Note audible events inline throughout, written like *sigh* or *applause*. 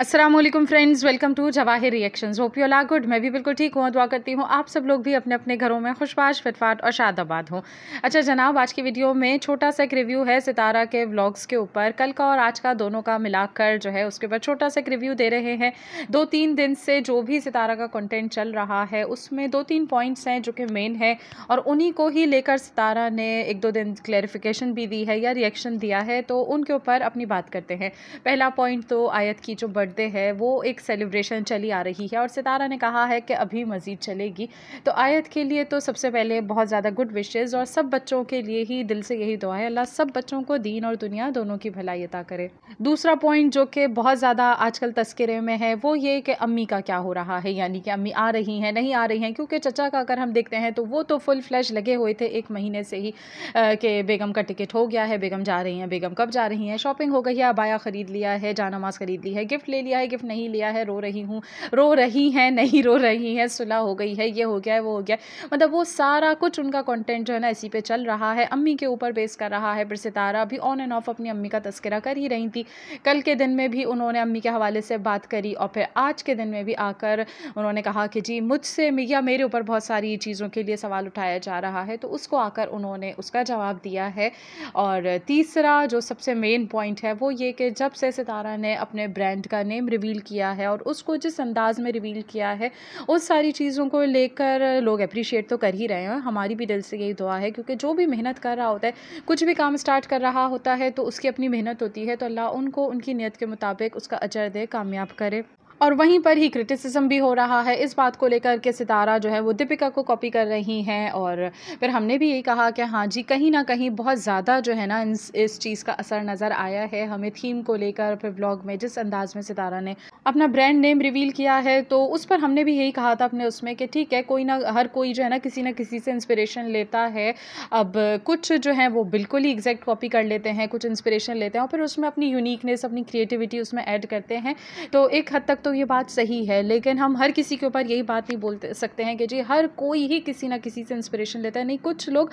Aslam friends welcome to Jawahir reactions hope you ला good मैं भी बिल्कुल ठीक हूँ दुआ करती हूँ आप सब लोग भी अपने अपने घरों में खुशबाश फिटफाट और शादाबाद हों अच्छा जनाब आज की वीडियो में छोटा सा एक रिव्यू है सितारा के व्लॉग्स के ऊपर कल का और आज का दोनों का मिलाकर जो है उसके ऊपर छोटा सा एक रिव्यू दे रहे हैं दो तीन दिन से जो भी सितारा का कंटेंट चल रहा है उसमें दो तीन पॉइंट्स हैं जो कि मेन है और उन्हीं को ही लेकर सितारा ने एक दो दिन क्लैरिफिकेशन भी दी है या रिएक्शन दिया है तो उनके ऊपर अपनी बात करते हैं पहला पॉइंट तो आयत की जो बड़ी बर्थडे है वो एक सेलिब्रेशन चली आ रही है और सितारा ने कहा है कि अभी मज़ीद चलेगी तो आयत के लिए तो सबसे पहले बहुत ज़्यादा गुड विशेज़ और सब बच्चों के लिए ही दिल से यही दुआ है अल्लाह सब बच्चों को दीन और दुनिया दोनों की भलाई अता करे दूसरा पॉइंट जो कि बहुत ज़्यादा आजकल तस्करे में है वो ये कि अम्मी का क्या हो रहा है यानी कि अम्मी आ रही हैं नहीं आ रही हैं क्योंकि चचा का अगर हम देखते हैं तो वो तो फुल फ्लैश लगे हुए थे एक महीने से ही कि बेगम का टिकट हो गया है बेगम जा रही हैं बेगम कब जा रही हैं शॉपिंग हो गई है अबाया ख़रीद लिया है जाना ख़रीद ली है गिफ्ट ले ले लिया है गिफ्ट नहीं लिया है रो रही हूँ रो रही हैं नहीं रो रही हैं सुलह हो गई है ये हो गया है वो हो गया मतलब वो सारा कुछ उनका कंटेंट जो है ना इसी पे चल रहा है अम्मी के ऊपर बेस कर रहा है फिर सितारा भी ऑन एंड ऑफ अपनी अम्मी का तस्करा कर ही रही थी कल के दिन में भी उन्होंने अम्मी के हवाले से बात करी और फिर आज के दिन में भी आकर उन्होंने कहा कि जी मुझसे या मेरे ऊपर बहुत सारी चीज़ों के लिए सवाल उठाया जा रहा है तो उसको आकर उन्होंने उसका जवाब दिया है और तीसरा जो सबसे मेन पॉइंट है वो ये कि जब से सितारा ने अपने ब्रांड का उन्होंने रिवील किया है और उसको जिस अंदाज में रिवील किया है उस सारी चीज़ों को लेकर लोग अप्रिशिएट तो कर ही रहे हैं हमारी भी दिल से यही दुआ है क्योंकि जो भी मेहनत कर रहा होता है कुछ भी काम स्टार्ट कर रहा होता है तो उसकी अपनी मेहनत होती है तो अल्लाह उनको उनकी नीयत के मुताबिक उसका अजर दे कामयाब करे और वहीं पर ही क्रिटिसिज्म भी हो रहा है इस बात को लेकर के सितारा जो है वो दीपिका को कॉपी कर रही हैं और फिर हमने भी यही कहा कि हाँ जी कहीं ना कहीं बहुत ज़्यादा जो है ना इस, इस चीज़ का असर नज़र आया है हमें थीम को लेकर फिर ब्लॉग में जिस अंदाज में सितारा ने अपना ब्रांड नेम रिवील किया है तो उस पर हमने भी यही कहा था अपने उसमें कि ठीक है कोई ना हर कोई जो है ना किसी ना किसी से इंस्पिरेशन लेता है अब कुछ जो है वो बिल्कुल ही एग्जैक्ट कॉपी कर लेते हैं कुछ इंस्पिरेशन लेते हैं और फिर उसमें अपनी यूनिकनेस अपनी क्रिएटिविटी उसमें ऐड करते हैं तो एक हद तक तो तो ये बात सही है लेकिन हम हर किसी के ऊपर यही बात नहीं बोल सकते हैं कि जी हर कोई ही किसी ना किसी से इंस्पिरेशन लेता है नहीं कुछ लोग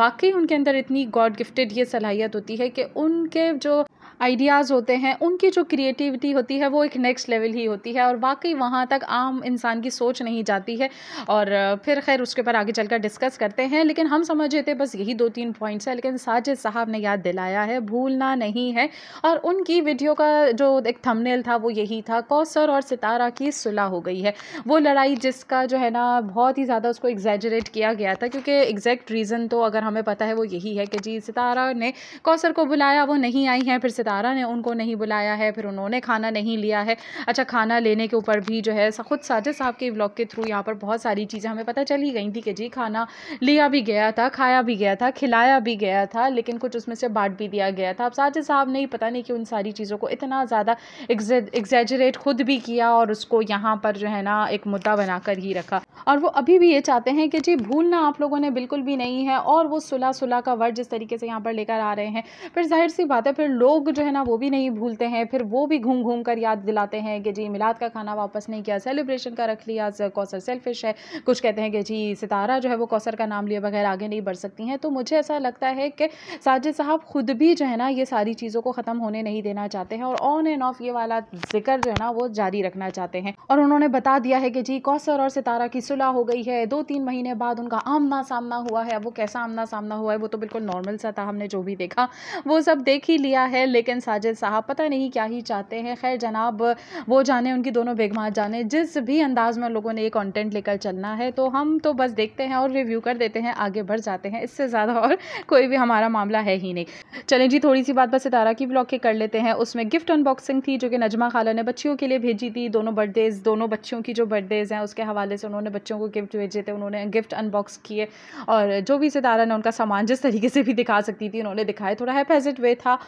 वाकई उनके अंदर इतनी गॉड गिफ्टेड ये सलाहियत होती है कि उनके जो आइडियाज़ होते हैं उनकी जो क्रिएटिविटी होती है वो एक नेक्स्ट लेवल ही होती है और वाकई वहाँ तक आम इंसान की सोच नहीं जाती है और फिर खैर उसके ऊपर आगे चलकर डिस्कस करते हैं लेकिन हम समझ रहे थे बस यही दो तीन पॉइंट्स हैं लेकिन साजिद साहब ने याद दिलाया है भूलना नहीं है और उनकी वीडियो का जो एक थमनेल था वो यही था कौसर और सितारा की सुलह हो गई है वो लड़ाई जिसका जो है ना बहुत ही ज़्यादा उसको एग्जेजरेट किया गया था क्योंकि एग्जैक्ट रीज़न तो अगर हमें पता है वो यही है कि जी सितारा ने कौसर को बुलाया वो नहीं आई हैं फिर दारा ने उनको नहीं बुलाया है फिर उन्होंने खाना नहीं लिया है अच्छा खाना लेने के ऊपर भी जो है खुद साजिद साहब के ब्लॉग के थ्रू यहाँ पर बहुत सारी चीज़ें हमें पता चली गई थी कि जी खाना लिया भी गया था खाया भी गया था खिलाया भी गया था लेकिन कुछ उसमें से बांट भी दिया गया था अब साजिद साहब ने पता नहीं कि उन सारी चीज़ों को इतना ज़्यादा एग्जेजरेट खुद भी किया और उसको यहाँ पर जो है ना एक मुद्दा बनाकर ही रखा और वो अभी भी ये चाहते हैं कि जी भूलना आप लोगों ने बिल्कुल भी नहीं है और वो सुलह सुलह का वर्ड जिस तरीके से यहाँ पर लेकर आ रहे हैं फिर जाहिर सी बात है फिर लोग जो है ना वो भी नहीं भूलते हैं फिर वो भी घूम घूम कर याद दिलाते हैं कि जी मिलाद का खाना वापस नहीं किया सेलिब्रेशन का रख लिया कौसर सेल्फिश है कुछ कहते हैं कि जी सितारा जो है वो कौसर का नाम लिए बगैर आगे नहीं बढ़ सकती हैं तो मुझे ऐसा लगता है कि साजिद साहब ख़ुद भी जो है ना ये सारी चीज़ों को ख़त्म होने नहीं देना चाहते हैं और ऑन एंड ऑफ ये वाला जिक्र जो है ना वो जारी रखना चाहते हैं और उन्होंने बता दिया है कि जी कौसर और सितारा की सुलह हो गई है दो तीन महीने बाद उनका आमना सामना हुआ है अब वो कैसा आमना सामना हुआ है वो तो बिल्कुल नॉर्मल सा था हमने जो भी देखा वो सब देख ही लिया है लेकिन साजिद साहब पता नहीं क्या ही चाहते हैं खैर जनाब वो जाने उनकी दोनों बेगमात जाने जिस भी अंदाज में लोगों ने ये कॉन्टेंट लेकर चलना है तो हम तो बस देखते हैं और रिव्यू कर देते हैं आगे बढ़ जाते हैं इससे ज़्यादा और कोई भी हमारा मामला है ही नहीं चलें जी थोड़ी सी बात बस सितारा की ब्लॉग के कर लेते हैं उसमें गिफ्ट अनबॉक्सिंग थी जो कि नजमा खाला ने बच्चियों के लिए भेजी थी दोनों बर्थडेज़ दोनों बच्चियों की जो बर्थडेज़ हैं उसके हवाले से उन्होंने बच्चों को गिफ्ट भेजे थे उन्होंने गिफ्ट अनबॉक्स किए और जो भी सितारा ने उनका सामान जिस तरीके से भी दिखा सकती थी उन्होंने दिखाया थोड़ा हैपेजिट वे था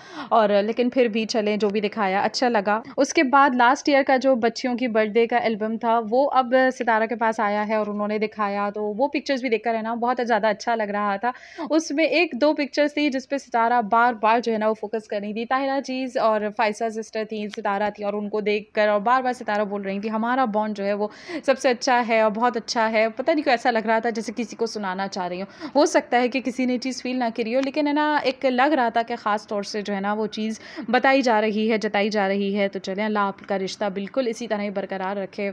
और लेकिन फिर भी चले जो भी दिखाया अच्छा लगा उसके बाद लास्ट ईयर का जो बच्चियों की बर्थडे का एल्बम था वो अब सितारा के पास आया है और उन्होंने दिखाया तो वो पिक्चर्स भी देखकर है ना बहुत ज़्यादा अच्छा लग रहा था उसमें एक दो पिक्चर्स थी जिसपे सितारा बार बार जो है ना वो फोकस कर रही थी ताहिरा चीज़ और फाइसा सिस्टर थी सितारा थी और उनको देख कर और बार बार सितारा बोल रही थी हमारा बॉन्ड जो है वो सबसे अच्छा है और बहुत अच्छा है पता नहीं क्यों ऐसा लग रहा था जैसे किसी को सुनाना चाह रही हूँ हो सकता है कि किसी ने चीज़ फील ना करी हो लेकिन है ना एक लग रहा था कि ख़ास तौर से जो है ना वो चीज़ चीज़ बताई जा रही है जताई जा रही है तो चलें अल्लाह आपका रिश्ता बिल्कुल इसी तरह ही बरकरार रखे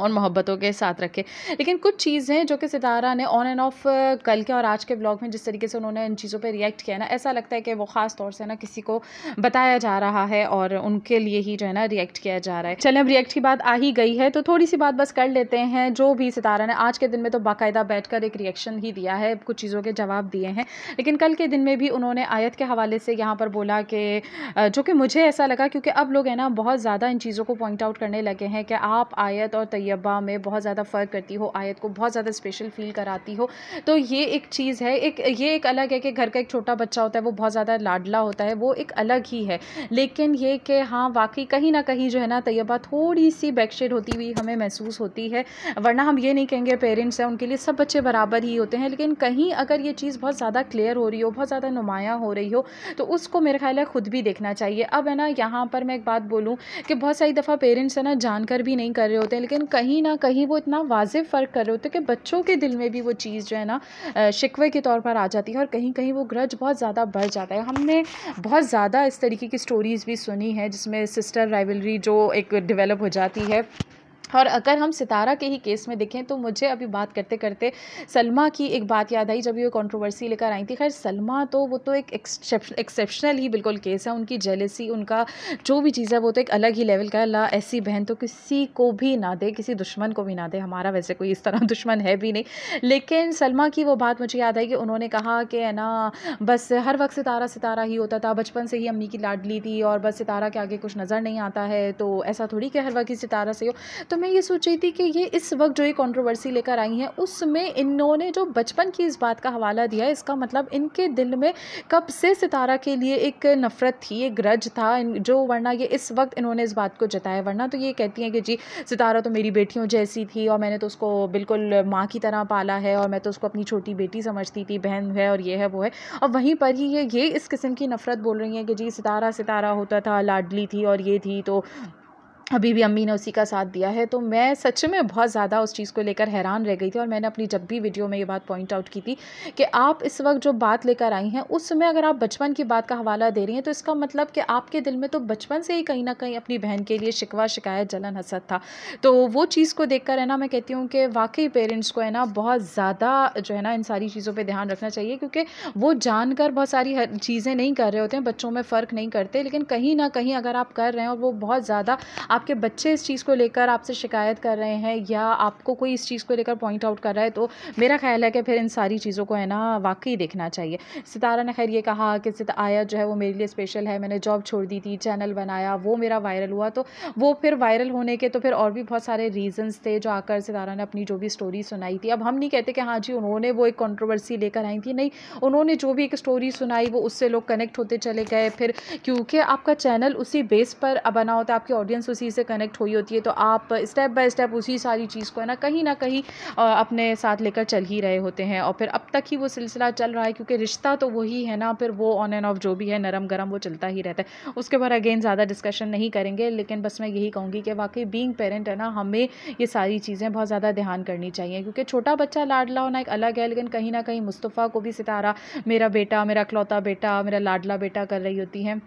और मोहब्बतों के साथ रखे लेकिन कुछ चीज़ें जो कि सितारा ने ऑन एंड ऑफ कल के और आज के ब्लॉग में जिस तरीके से उन्होंने इन चीज़ों पे रिएक्ट किया ना ऐसा लगता है कि वो ख़ास तौर से ना किसी को बताया जा रहा है और उनके लिए ही जो है ना रिएक्ट किया जा रहा है चलें अब रिएक्ट की बात आ ही गई है तो थोड़ी सी बात बस कर लेते हैं जो भी सितारा ने आज के दिन में तो बाकायदा बैठ कर एक रिएक्शन ही दिया है कुछ चीज़ों के जवाब दिए हैं लेकिन कल के दिन में भी उन्होंने आयत के हवाले से यहाँ पर बोला कि जो कि मुझे ऐसा लगा क्योंकि अब लोग है ना बहुत ज़्यादा इन चीज़ों को पॉइंट आउट करने लगे हैं कि आप आयत और तैयबा में बहुत ज़्यादा फ़र्क करती हो आयत को बहुत ज़्यादा स्पेशल फील कराती हो तो ये एक चीज़ है एक ये एक अलग है कि घर का एक छोटा बच्चा होता है वो बहुत ज़्यादा लाडला होता है वो एक अलग ही है लेकिन ये कि हाँ वाकई कहीं ना कहीं जो है ना तैयबा थोड़ी सी बैकशेड होती हुई हमें महसूस होती है वरना हम ये नहीं कहेंगे पेरेंट्स हैं उनके लिए सब बच्चे बराबर ही होते हैं लेकिन कहीं अगर ये चीज़ बहुत ज़्यादा क्लियर हो रही हो बहुत ज़्यादा नुमाया हो रही हो तो उसको मेरे ख्याल है खुद भी देखना चाहिए अब है ना यहाँ पर मैं एक बात बोलूँ कि बहुत सारी दफ़ा पेरेंट्स है ना जानकर भी नहीं कर रहे होते हैं लेकिन कहीं ना कहीं वो इतना वाजिब फ़र्क कर रहे होते कि बच्चों के दिल में भी वो चीज़ जो है ना शिकवे के तौर पर आ जाती है और कहीं कहीं वो ग्रज बहुत ज़्यादा बढ़ जाता है हमने बहुत ज़्यादा इस तरीके की स्टोरीज़ भी सुनी है जिसमें सिस्टर राइवलरी जो एक डिवेलप हो जाती है और अगर हम सितारा के ही केस में देखें तो मुझे अभी बात करते करते सलमा की एक बात याद आई जब ये कंट्रोवर्सी लेकर आई थी खैर सलमा तो वो तो एक एक्सेप्शनल ही बिल्कुल केस है उनकी जेलेसी उनका जो भी चीज़ है वो तो एक अलग ही लेवल का ला ऐसी बहन तो किसी को भी ना दे किसी दुश्मन को भी ना दे हमारा वैसे कोई इस तरह *laughs* दुश्मन है भी नहीं लेकिन सलमा की वो बात मुझे याद आई कि उन्होंने कहा कि है ना बस हर वक्त सितारा सितारा ही होता था बचपन से ही अम्मी की लाडली थी और बस सितारा के आगे कुछ नज़र नहीं आता है तो ऐसा थोड़ी कि हर वक्त ही सितारा से हो तो मैं ये सोच रही थी कि ये इस वक्त जो ये कंट्रोवर्सी लेकर आई हैं उसमें इन्होंने जो बचपन की इस बात का हवाला दिया है इसका मतलब इनके दिल में कब से सितारा के लिए एक नफ़रत थी एक ग्रज था जो वरना ये इस वक्त इन्होंने इस बात को जताया वरना तो ये कहती हैं कि जी सितारा तो मेरी बेटियों जैसी थी और मैंने तो उसको बिल्कुल माँ की तरह पाला है और मैं तो उसको अपनी छोटी बेटी समझती थी बहन है और ये है वो है और वहीं पर ही ये ये इस किस्म की नफ़रत बोल रही हैं कि जी सितारा सितारा होता था लाडली थी और ये थी तो अभी भी अम्मी ने उसी का साथ दिया है तो मैं सच में बहुत ज़्यादा उस चीज़ को लेकर हैरान रह गई थी और मैंने अपनी जब भी वीडियो में ये बात पॉइंट आउट की थी कि आप इस वक्त जो बात लेकर आई हैं उस समय अगर आप बचपन की बात का हवाला दे रही हैं तो इसका मतलब कि आपके दिल में तो बचपन से ही कहीं ना कहीं अपनी बहन के लिए शिकवा शिकायत जलन हसद था तो वो चीज़ को देख है ना मैं कहती हूँ कि वाकई पेरेंट्स को है ना बहुत ज़्यादा जो है ना इन सारी चीज़ों पर ध्यान रखना चाहिए क्योंकि वो जान बहुत सारी चीज़ें नहीं कर रहे होते हैं बच्चों में फ़र्क नहीं करते लेकिन कहीं ना कहीं अगर आप कर रहे हैं और वो बहुत ज़्यादा आपके बच्चे इस चीज़ को लेकर आपसे शिकायत कर रहे हैं या आपको कोई इस चीज़ को लेकर पॉइंट आउट कर रहा है तो मेरा ख्याल है कि फिर इन सारी चीज़ों को है ना वाकई देखना चाहिए सितारा ने खैर ये कहा कि आया जो है वो मेरे लिए स्पेशल है मैंने जॉब छोड़ दी थी चैनल बनाया वो मेरा वायरल हुआ तो वो फिर वायरल होने के तो फिर और भी बहुत सारे रीजंस थे जो आकर सितारा ने अपनी जो भी स्टोरी सुनाई थी अब हम नहीं कहते कि हाँ जी उन्होंने वो एक कंट्रोवर्सी लेकर आई थी नहीं उन्होंने जो भी एक स्टोरी सुनाई वो उससे लोग कनेक्ट होते चले गए फिर क्योंकि आपका चैनल उसी बेस पर बना होता है आपकी ऑडियंस उसी उसी से कनेक्ट हुई होती है तो आप स्टेप बाय स्टेप उसी सारी चीज़ को है ना कहीं ना कहीं अपने साथ लेकर चल ही रहे होते हैं और फिर अब तक ही वो सिलसिला चल रहा है क्योंकि रिश्ता तो वही है ना फिर वो ऑन एंड ऑफ जो भी है नरम गरम वो चलता ही रहता है उसके बाद अगेन ज़्यादा डिस्कशन नहीं करेंगे लेकिन बस मैं यही कहूँगी कि वाकई बींग पेरेंट है ना हमें ये सारी चीज़ें बहुत ज़्यादा ध्यान करनी चाहिए क्योंकि छोटा बच्चा लाडला होना एक अलग है लेकिन कहीं ना कहीं मुस्तफ़ा को भी सितारा मेरा बेटा मेरा इकलौता बेटा मेरा लाडला बेटा कर रही होती है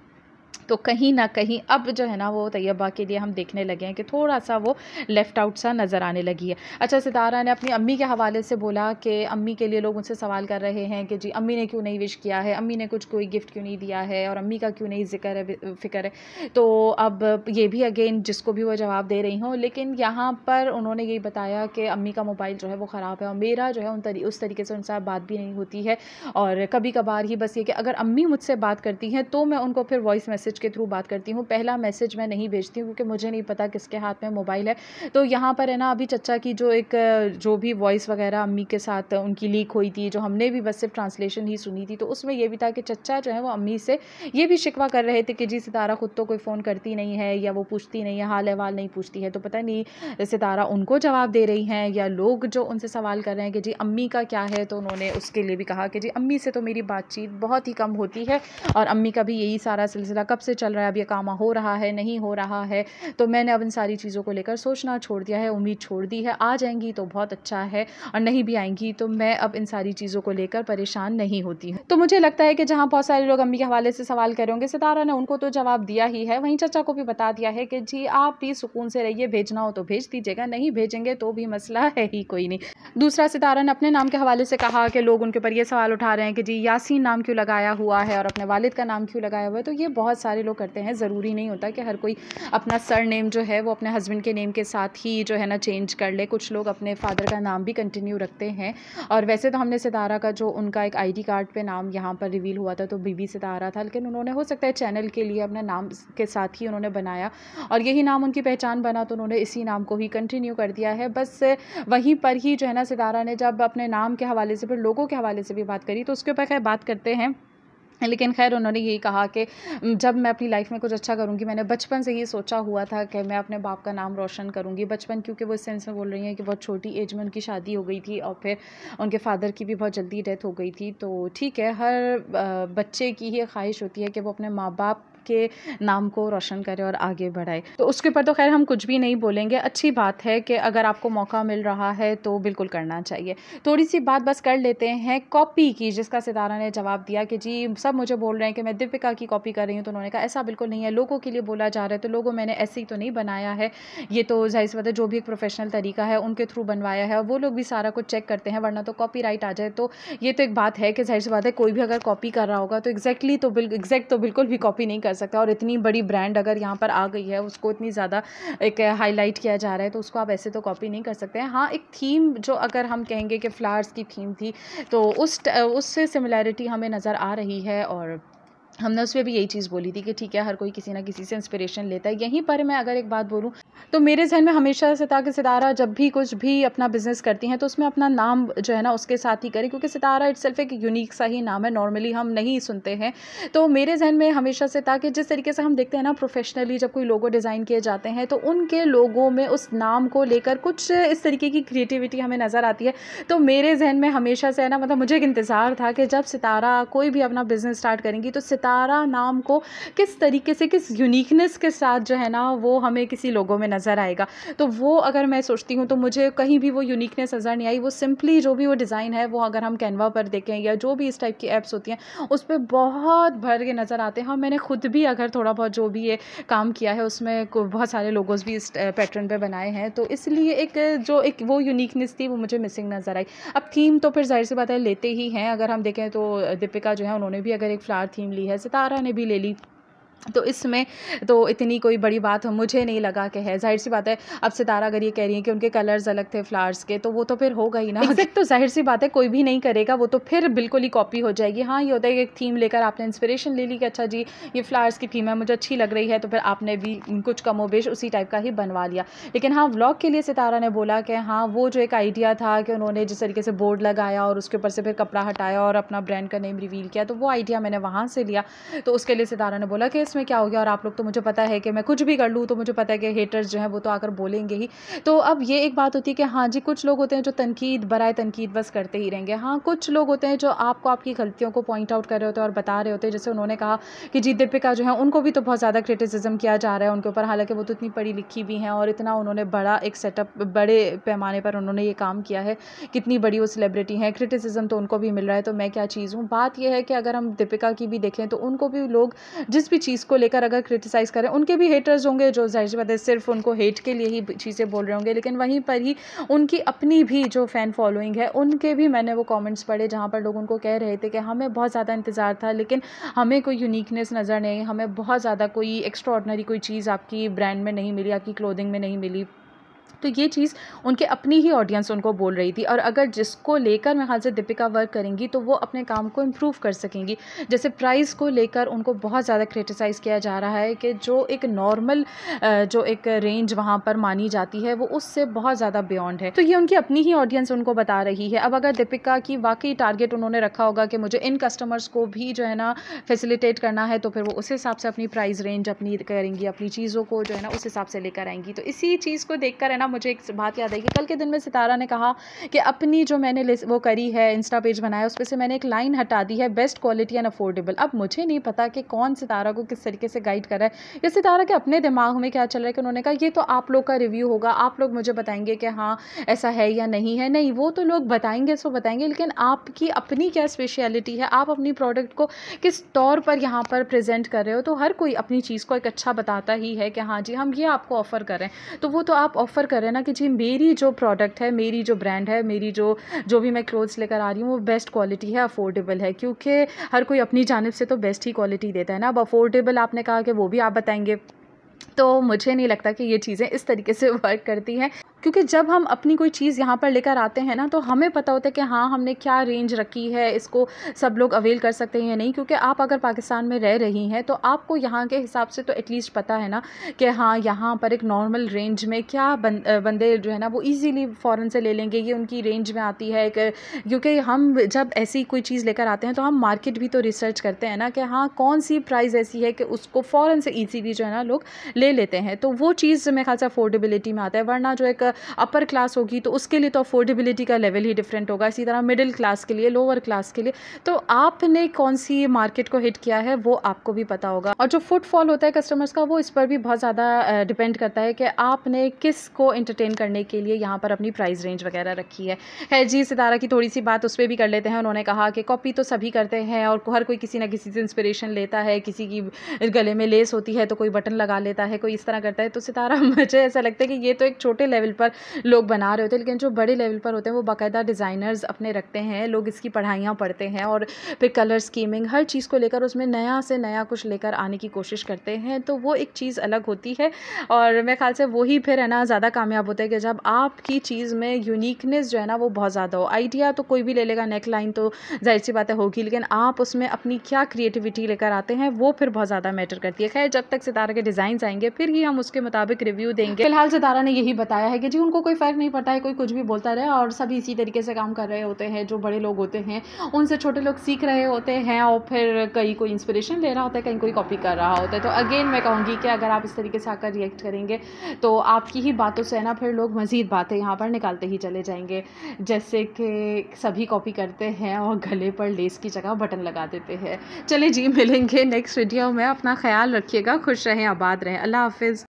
तो कहीं ना कहीं अब जो है ना वो तैयबा के लिए हम देखने लगे हैं कि थोड़ा सा वो लेफ़्ट आउट सा नज़र आने लगी है अच्छा सितारा ने अपनी अम्मी के हवाले से बोला कि अम्मी के लिए लोग उनसे सवाल कर रहे हैं कि जी अम्मी ने क्यों नहीं विश किया है अम्मी ने कुछ कोई गिफ्ट क्यों नहीं दिया है और अम्मी का क्यों नहीं जिक्र है फ़िक्र है तो अब ये भी अगेन जिसको भी वो जवाब दे रही हूँ लेकिन यहाँ पर उन्होंने यही बताया कि अम्मी का मोबाइल जो है वो ख़राब है और मेरा जो है उन तरी, उस तरीके से उनसे बात भी नहीं होती है और कभी कभार ही बस ये कि अगर अम्मी मुझसे बात करती हैं तो मैं उनको फिर वॉइस मैसेज मैसेज के थ्रू बात करती हूँ पहला मैसेज मैं नहीं भेजती हूँ क्योंकि मुझे नहीं पता किसके हाथ में मोबाइल है तो यहाँ पर है ना अभी चचा की जो एक जो भी वॉइस वगैरह अम्मी के साथ उनकी लीक हुई थी जो हमने भी बस सिर्फ ट्रांसलेशन ही सुनी थी तो उसमें यह भी था कि चचा जो है वो अम्मी से ये भी शिकवा कर रहे थे कि जी सितारा ख़ुद तो कोई फ़ोन करती नहीं है या वो पूछती नहीं है हाल अहवाल नहीं पूछती है तो पता नहीं सितारा उनको जवाब दे रही हैं या लोग जो उनसे सवाल कर रहे हैं कि जी अम्मी का क्या है तो उन्होंने उसके लिए भी कहा कि जी अम्मी से तो मेरी बातचीत बहुत ही कम होती है और अम्मी का भी यही सारा सिलसिला कब से चल रहा है अब ये काम हो रहा है नहीं हो रहा है तो मैंने अब इन सारी चीज़ों को लेकर सोचना छोड़ दिया है उम्मीद छोड़ दी है आ जाएंगी तो बहुत अच्छा है और नहीं भी आएंगी तो मैं अब इन सारी चीज़ों को लेकर परेशान नहीं होती हूँ तो मुझे लगता है कि जहाँ बहुत सारे लोग अम्मी के हवाले से सवाल कर रहे होंगे सितारा ने उनको तो जवाब दिया ही है वहीं चाचा को भी बता दिया है कि जी आप भी सुकून से रहिए भेजना हो तो भेज दीजिएगा नहीं भेजेंगे तो भी मसला है ही कोई नहीं दूसरा सितारा ने अपने नाम के हवाले से कहा कि लोग उनके ऊपर ये सवाल उठा रहे हैं कि जी यासीन नाम क्यों लगाया हुआ है और अपने वालिद का नाम क्यों लगाया हुआ है तो ये बहुत सारे सारे लोग करते हैं ज़रूरी नहीं होता कि हर कोई अपना सर नेम जो है वो अपने हस्बैंड के नेम के साथ ही जो है ना चेंज कर ले कुछ लोग अपने फादर का नाम भी कंटिन्यू रखते हैं और वैसे तो हमने सितारा का जो उनका एक आई कार्ड पर नाम यहाँ पर रिवील हुआ था तो बीबी सितारा था लेकिन उन्होंने हो सकता है चैनल के लिए अपने नाम के साथ ही उन्होंने बनाया और यही नाम उनकी पहचान बना तो उन्होंने इसी नाम को ही कंटिन्यू कर दिया है बस वहीं पर ही जो है ना सितारा ने जब अपने नाम के हवाले से फिर लोगों के हवाले से भी बात करी तो उसके ऊपर खैर बात करते हैं लेकिन खैर उन्होंने यही कहा कि जब मैं अपनी लाइफ में कुछ अच्छा करूँगी मैंने बचपन से ही सोचा हुआ था कि मैं अपने बाप का नाम रोशन करूँगी बचपन क्योंकि वो इस सेंस में बोल रही हैं कि बहुत छोटी एज में उनकी शादी हो गई थी और फिर उनके फादर की भी बहुत जल्दी डेथ हो गई थी तो ठीक है हर बच्चे की ही ख्वाहिश होती है कि वो अपने माँ बाप के नाम को रोशन करे और आगे बढ़ाए तो उसके ऊपर तो खैर हम कुछ भी नहीं बोलेंगे अच्छी बात है कि अगर आपको मौका मिल रहा है तो बिल्कुल करना चाहिए थोड़ी सी बात बस कर लेते हैं कॉपी की जिसका सितारा ने जवाब दिया कि जी सब मुझे बोल रहे हैं कि मैं दीपिका की कॉपी कर रही हूँ तो उन्होंने कहा ऐसा बिल्कुल नहीं है लोगों के लिए बोला जा रहा है तो लोगों मैंने ऐसे ही तो नहीं बनाया है ये तो जाहिर सी बात है जो भी एक प्रोफेशनल तरीका है उनके थ्रू बनवाया है और वो लोग भी सारा कुछ चेक करते हैं वरना तो कॉपी आ जाए तो ये तो एक बात है कि जाहिर सी बात है कोई भी अगर कॉपी कर रहा होगा तो एग्जैक्टली तो बिल्कुल एग्जैक्ट तो बिल्कुल भी कॉपी नहीं कर सकता है और इतनी बड़ी ब्रांड अगर यहाँ पर आ गई है उसको इतनी ज़्यादा एक हाईलाइट किया जा रहा है तो उसको आप ऐसे तो कॉपी नहीं कर सकते हैं हाँ एक थीम जो अगर हम कहेंगे कि फ्लावर्स की थीम थी तो उस उससे सिमिलैरिटी हमें नज़र आ रही है और हमने उसमें भी यही चीज़ बोली थी कि ठीक है हर कोई किसी ना किसी से इंस्पिरेशन लेता है यहीं पर मैं अगर एक बात बोलूँ तो मेरे जहन में हमेशा था कि सितारा जब भी कुछ भी अपना बिजनेस करती हैं तो उसमें अपना नाम जो है ना उसके साथ ही करें क्योंकि सितारा इट्स एक यूनिक सा ही नाम है नॉर्मली हम नहीं सुनते हैं तो मेरे जहन में हमेशा से था कि जिस तरीके से हम देखते हैं ना प्रोफेशनली जब कोई लोगो डिज़ाइन किए जाते हैं तो उनके लोगों में उस नाम को लेकर कुछ इस तरीके की क्रिएटिविटी हमें नज़र आती है तो मेरे जहन में हमेशा से है ना मतलब मुझे एक इंतज़ार था कि जब सितारा कोई भी अपना बिज़नेस स्टार्ट करेंगी तो सितारा नाम को किस तरीके से किस यूनिकनेस के साथ जो है ना वो हमें किसी लोगों में नज़र आएगा तो वो अगर मैं सोचती हूँ तो मुझे कहीं भी वो यूनिकनेस नज़र नहीं आई वो सिंपली जो भी वो डिज़ाइन है वो अगर हम कैनवा पर देखें या जो भी इस टाइप की एप्स होती हैं उस पर बहुत भर के नज़र आते हैं हाँ मैंने खुद भी अगर थोड़ा बहुत जो भी ये काम किया है उसमें बहुत सारे लोगों भी इस पैटर्न पर बनाए हैं तो इसलिए एक जो एक वो यूनिकनेस थी वो मुझे मिसिंग नज़र आई अब थीम तो फिर जाहिर सी बात है लेते ही हैं अगर हम देखें तो दीपिका जो है उन्होंने भी अगर एक फ्लावर थीम ली है है सितारा ने भी ले ली तो इसमें तो इतनी कोई बड़ी बात मुझे नहीं लगा कि है जाहिर सी बात है अब सितारा अगर ये कह रही है कि उनके कलर्स अलग थे फ्लावर्स के तो वो तो फिर होगा ही ना एग्जैक्ट तो जाहिर सी बात है कोई भी नहीं करेगा वो तो फिर बिल्कुल ही कॉपी हो जाएगी हाँ ये होता है कि एक थीम लेकर आपने इंस्पिरेशन ले ली कि अच्छा जी ये फ्लावर्स की थीम है मुझे अच्छी लग रही है तो फिर आपने भी कुछ कमो उसी टाइप का ही बनवा लिया लेकिन हाँ व्लॉग के लिए सितारा ने बोला कि हाँ वो जो एक आइडिया था कि उन्होंने जिस तरीके से बोर्ड लगाया और उसके ऊपर से फिर कपड़ा हटाया और अपना ब्रांड का नेम रिवील किया तो वो आइडिया मैंने वहाँ से लिया तो उसके लिए सितारा ने बोला कि में क्या हो गया और आप लोग तो मुझे पता है कि मैं कुछ भी कर लूँ तो मुझे पता है कि हेटर्स जो हैं वो तो आकर बोलेंगे ही तो अब ये एक बात होती है कि हाँ जी कुछ लोग होते हैं जो तनकीद बरए तनकीद बस करते ही रहेंगे हाँ कुछ लोग होते हैं जो आपको आपकी गलतियों को पॉइंट आउट कर रहे होते हैं और बता रहे होते हैं जैसे उन्होंने कहा कि जी दीपिका जो है उनको भी तो बहुत ज़्यादा क्रिटिसिज्म किया जा रहा है उनके ऊपर हालांकि वो तो इतनी पढ़ी लिखी भी हैं और इतना उन्होंने बड़ा एक सेटअप बड़े पैमाने पर उन्होंने ये काम किया है कितनी बड़ी वो सेलिब्रिटी हैं क्रिटिसिज्म तो उनको भी मिल रहा है तो मैं क्या चीज़ हूँ बात यह है कि अगर हम दीपिका की भी देखें तो उनको भी लोग जिस भी चीज़ चीज़ को लेकर अगर क्रिटिसाइज़ करें उनके भी हेटर्स होंगे जो जाहिर सी बात है सिर्फ उनको हेट के लिए ही चीज़ें बोल रहे होंगे लेकिन वहीं पर ही उनकी अपनी भी जो फ़ैन फॉलोइंग है उनके भी मैंने वो कॉमेंट्स पढ़े जहाँ पर लोग उनको कह रहे थे कि हमें बहुत ज़्यादा इंतज़ार था लेकिन हमें कोई यूनिकनेस नज़र नहीं हमें बहुत ज़्यादा कोई एक्स्ट्रॉडनरी कोई चीज़ आपकी ब्रांड में नहीं मिली आपकी क्लोदिंग में नहीं मिली तो ये चीज़ उनके अपनी ही ऑडियंस उनको बोल रही थी और अगर जिसको लेकर मेरे ख्याल से दीपिका वर्क करेंगी तो वो अपने काम को इम्प्रूव कर सकेंगी जैसे प्राइस को लेकर उनको बहुत ज़्यादा क्रिटिसाइज़ किया जा रहा है कि जो एक नॉर्मल जो एक रेंज वहाँ पर मानी जाती है वो उससे बहुत ज़्यादा बियॉन्ड है तो ये उनकी अपनी ही ऑडियंस उनको बता रही है अब अगर दीपिका की वाकई टारगेट उन्होंने रखा होगा कि मुझे इन कस्टमर्स को भी जो है ना फैसिलिटेट करना है तो फिर वो उस हिसाब से अपनी प्राइस रेंज अपनी करेंगी अपनी चीज़ों को जो है ना उस हिसाब से लेकर आएंगी तो इसी चीज़ को देखकर है ना मुझे एक बात याद आई कि कल के दिन में सितारा ने कहा कि अपनी जो मैंने वो करी है इंस्टा पेज बनाया उस पर से मैंने एक लाइन हटा दी है बेस्ट क्वालिटी एंड अफोर्डेबल अब मुझे नहीं पता कि कौन सितारा को किस तरीके से गाइड कर रहा है या सितारा के अपने दिमाग में क्या चल रहा है कि उन्होंने कहा ये तो आप लोग का रिव्यू होगा आप लोग मुझे बताएंगे कि हाँ ऐसा है या नहीं है नहीं वो तो लोग बताएंगे सो बताएंगे लेकिन आपकी अपनी क्या स्पेशलिटी है आप अपनी प्रोडक्ट को किस तौर पर यहाँ पर प्रेजेंट कर रहे हो तो हर कोई अपनी चीज़ को एक अच्छा बताता ही है कि हाँ जी हम ये आपको ऑफ़र करें तो वो तो आप ऑफ़र प्रेफर करें ना कि जी मेरी जो प्रोडक्ट है मेरी जो ब्रांड है मेरी जो जो भी मैं क्लोथ्स लेकर आ रही हूँ वो बेस्ट क्वालिटी है अफोर्डेबल है क्योंकि हर कोई अपनी जानब से तो बेस्ट ही क्वालिटी देता है ना अब अफोर्डेबल आपने कहा कि वो भी आप बताएंगे तो मुझे नहीं लगता कि ये चीज़ें इस तरीके से वर्क *laughs* करती हैं क्योंकि जब हम अपनी कोई चीज़ यहाँ पर लेकर आते हैं ना तो हमें पता होता है कि हाँ हमने क्या रेंज रखी है इसको सब लोग अवेल कर सकते हैं या नहीं क्योंकि आप अगर पाकिस्तान में रह रही हैं तो आपको यहाँ के हिसाब से तो एटलीस्ट पता है ना कि हाँ यहाँ पर एक नॉर्मल रेंज में क्या बन, बंदे जो है ना वो ईज़िली फ़ौरन से ले लेंगे ये उनकी रेंज में आती है क्योंकि हम जब ऐसी कोई चीज़ लेकर आते हैं तो हम मार्केट भी तो रिसर्च करते हैं ना कि हाँ कौन सी प्राइस ऐसी है कि उसको फ़ौरन से ईजीली जो है ना लोग ले लेते हैं तो वो चीज़ मेरे ख्याल से अफोर्डेबिलिटी में आता है वरना जो एक अपर क्लास होगी तो उसके लिए तो अफोर्डेबिलिटी का लेवल ही डिफरेंट होगा इसी तरह मिडिल क्लास के लिए लोअर क्लास के लिए तो आपने कौन सी मार्केट को हिट किया है वो आपको भी पता होगा और जो फुटफॉल होता है कस्टमर्स का वो इस पर भी बहुत ज़्यादा डिपेंड करता है कि आपने किस को इंटरटेन करने के लिए यहाँ पर अपनी प्राइस रेंज वगैरह रखी है है जी सितारा की थोड़ी सी बात उस पर भी कर लेते हैं उन्होंने कहा कि कॉपी तो सभी करते हैं और हर कोई किसी ना किसी से इंस्पिरेशन लेता है किसी की गले में लेस होती है तो कोई बटन लगा लेता है कोई इस तरह करता है तो सितारा *laughs* मुझे ऐसा लगता है कि ये तो एक छोटे लेवल पर पर लोग बना रहे होते हैं लेकिन जो बड़े लेवल पर होते हैं वो बाकायदा डिज़ाइनर्स अपने रखते हैं लोग इसकी पढ़ाइयाँ पढ़ते हैं और फिर कलर स्कीमिंग हर चीज़ को लेकर उसमें नया से नया कुछ लेकर आने की कोशिश करते हैं तो वो एक चीज़ अलग होती है और मेरे ख्याल से वही फिर है ना ज़्यादा कामयाब होता है कि जब आपकी चीज़ में यूनिकनेस जो है ना वो बहुत ज़्यादा हो आइडिया तो कोई भी ले लेगा नेक लाइन तो जाहिर सी बातें होगी लेकिन आप उसमें अपनी क्या क्रिएटिविटी लेकर आते हैं वो फिर बहुत ज़्यादा मैटर करती है खैर जब तक सितारा के डिज़ाइन आएंगे फिर ही हम उसके मुताबिक रिव्यू देंगे फिलहाल सितारा ने यही बताया है कि जी उनको कोई फ़र्क नहीं पड़ता है कोई कुछ भी बोलता रहे और सभी इसी तरीके से काम कर रहे होते हैं जो बड़े लोग होते हैं उनसे छोटे लोग सीख रहे होते हैं और फिर कहीं कोई इंस्परेशन ले रहा होता है कहीं कोई कॉपी कर रहा होता है तो अगेन मैं कहूँगी कि अगर आप इस तरीके से आकर रिएक्ट करेंगे तो आपकी ही बातों से ना फिर लोग मज़ीद बातें यहाँ पर निकालते ही चले जाएंगे जैसे कि सभी कॉपी करते हैं और गले पर लेस की जगह बटन लगा देते हैं चले जी मिलेंगे नेक्स्ट वीडियो में अपना ख्याल रखिएगा खुश रहें आबाद रहें अल्लाह हाफिज़